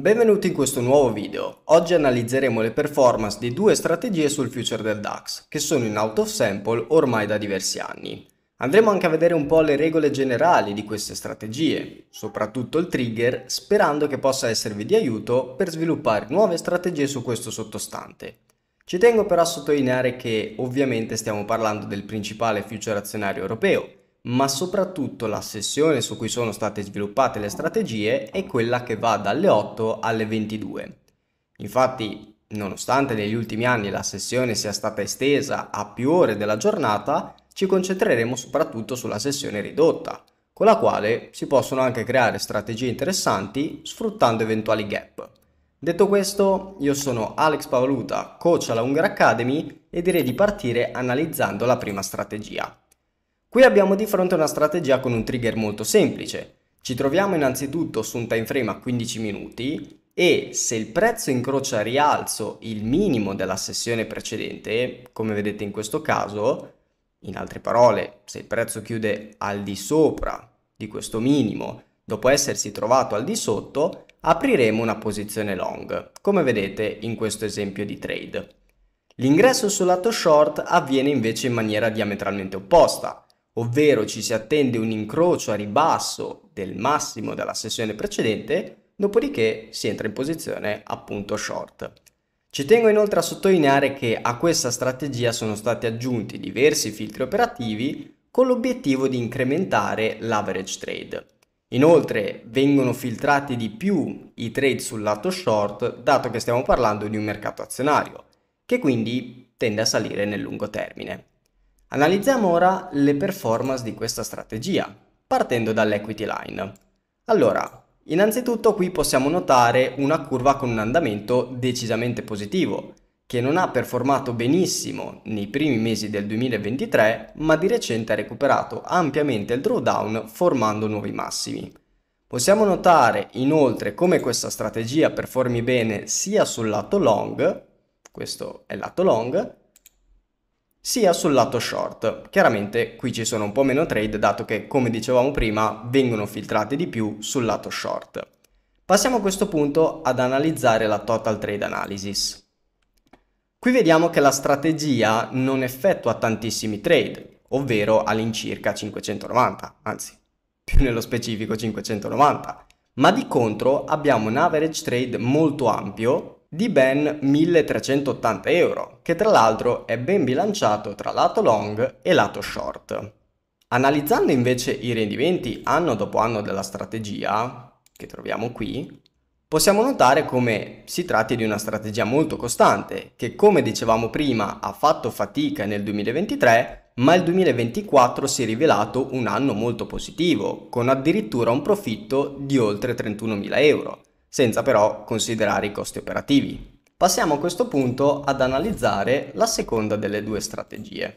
Benvenuti in questo nuovo video. Oggi analizzeremo le performance di due strategie sul future del DAX, che sono in out of sample ormai da diversi anni. Andremo anche a vedere un po' le regole generali di queste strategie, soprattutto il trigger, sperando che possa esservi di aiuto per sviluppare nuove strategie su questo sottostante. Ci tengo però a sottolineare che ovviamente stiamo parlando del principale future azionario europeo, ma soprattutto la sessione su cui sono state sviluppate le strategie è quella che va dalle 8 alle 22. Infatti, nonostante negli ultimi anni la sessione sia stata estesa a più ore della giornata, ci concentreremo soprattutto sulla sessione ridotta, con la quale si possono anche creare strategie interessanti sfruttando eventuali gap. Detto questo, io sono Alex Pavaluta, coach alla Hunger Academy e direi di partire analizzando la prima strategia. Qui abbiamo di fronte una strategia con un trigger molto semplice. Ci troviamo innanzitutto su un time frame a 15 minuti e se il prezzo incrocia a rialzo il minimo della sessione precedente, come vedete in questo caso, in altre parole, se il prezzo chiude al di sopra di questo minimo, dopo essersi trovato al di sotto, apriremo una posizione long, come vedete in questo esempio di trade. L'ingresso sul lato short avviene invece in maniera diametralmente opposta, ovvero ci si attende un incrocio a ribasso del massimo della sessione precedente, dopodiché si entra in posizione appunto short. Ci tengo inoltre a sottolineare che a questa strategia sono stati aggiunti diversi filtri operativi con l'obiettivo di incrementare l'average trade. Inoltre vengono filtrati di più i trade sul lato short dato che stiamo parlando di un mercato azionario, che quindi tende a salire nel lungo termine. Analizziamo ora le performance di questa strategia, partendo dall'equity line. Allora, innanzitutto qui possiamo notare una curva con un andamento decisamente positivo, che non ha performato benissimo nei primi mesi del 2023, ma di recente ha recuperato ampiamente il drawdown formando nuovi massimi. Possiamo notare inoltre come questa strategia performi bene sia sul lato long, questo è il lato long, sia sul lato short. Chiaramente qui ci sono un po' meno trade dato che, come dicevamo prima, vengono filtrati di più sul lato short. Passiamo a questo punto ad analizzare la Total Trade Analysis. Qui vediamo che la strategia non effettua tantissimi trade, ovvero all'incirca 590, anzi più nello specifico 590, ma di contro abbiamo un average trade molto ampio di ben 1380 euro, che tra l'altro è ben bilanciato tra lato long e lato short. Analizzando invece i rendimenti anno dopo anno della strategia, che troviamo qui, possiamo notare come si tratti di una strategia molto costante, che come dicevamo prima ha fatto fatica nel 2023, ma il 2024 si è rivelato un anno molto positivo, con addirittura un profitto di oltre 31.000 euro senza però considerare i costi operativi. Passiamo a questo punto ad analizzare la seconda delle due strategie,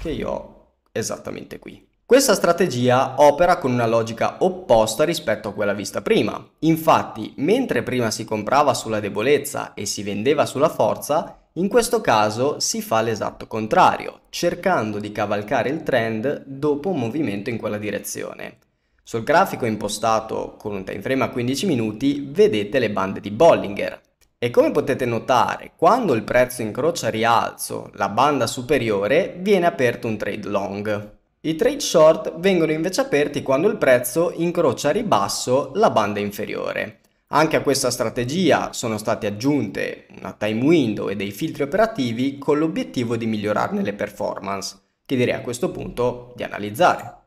che io ho esattamente qui. Questa strategia opera con una logica opposta rispetto a quella vista prima. Infatti, mentre prima si comprava sulla debolezza e si vendeva sulla forza, in questo caso si fa l'esatto contrario, cercando di cavalcare il trend dopo un movimento in quella direzione. Sul grafico impostato con un time frame a 15 minuti vedete le bande di Bollinger. E come potete notare, quando il prezzo incrocia rialzo la banda superiore, viene aperto un trade long. I trade short vengono invece aperti quando il prezzo incrocia a ribasso la banda inferiore. Anche a questa strategia sono state aggiunte una time window e dei filtri operativi con l'obiettivo di migliorarne le performance, che direi a questo punto di analizzare.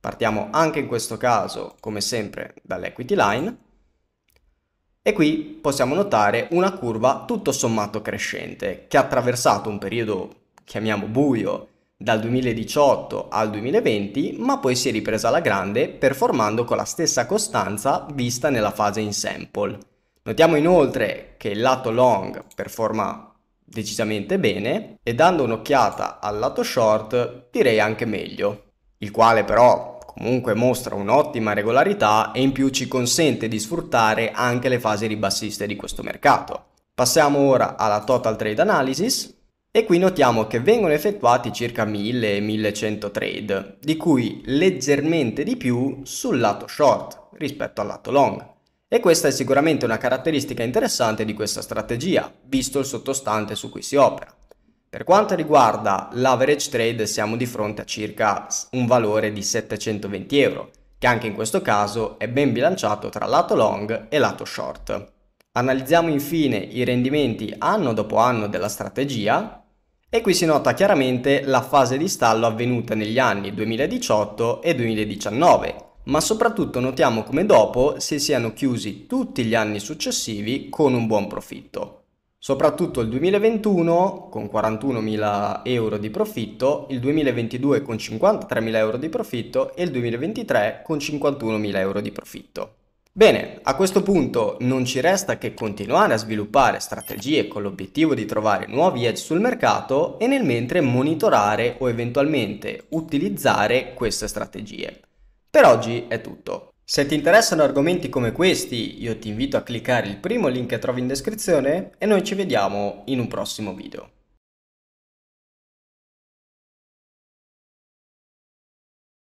Partiamo anche in questo caso, come sempre, dall'equity line e qui possiamo notare una curva tutto sommato crescente che ha attraversato un periodo, chiamiamo buio, dal 2018 al 2020, ma poi si è ripresa alla grande performando con la stessa costanza vista nella fase in sample. Notiamo inoltre che il lato long performa decisamente bene e dando un'occhiata al lato short direi anche meglio, il quale però comunque mostra un'ottima regolarità e in più ci consente di sfruttare anche le fasi ribassiste di questo mercato. Passiamo ora alla Total Trade Analysis e qui notiamo che vengono effettuati circa 1000-1100 trade, di cui leggermente di più sul lato short rispetto al lato long. E questa è sicuramente una caratteristica interessante di questa strategia, visto il sottostante su cui si opera. Per quanto riguarda l'average trade siamo di fronte a circa un valore di 720 euro, che anche in questo caso è ben bilanciato tra lato long e lato short. Analizziamo infine i rendimenti anno dopo anno della strategia e qui si nota chiaramente la fase di stallo avvenuta negli anni 2018 e 2019, ma soprattutto notiamo come dopo si siano chiusi tutti gli anni successivi con un buon profitto. Soprattutto il 2021 con 41.000 euro di profitto, il 2022 con 53.000 euro di profitto e il 2023 con 51.000 euro di profitto. Bene, a questo punto non ci resta che continuare a sviluppare strategie con l'obiettivo di trovare nuovi edge sul mercato e nel mentre monitorare o eventualmente utilizzare queste strategie. Per oggi è tutto. Se ti interessano argomenti come questi, io ti invito a cliccare il primo link che trovi in descrizione e noi ci vediamo in un prossimo video.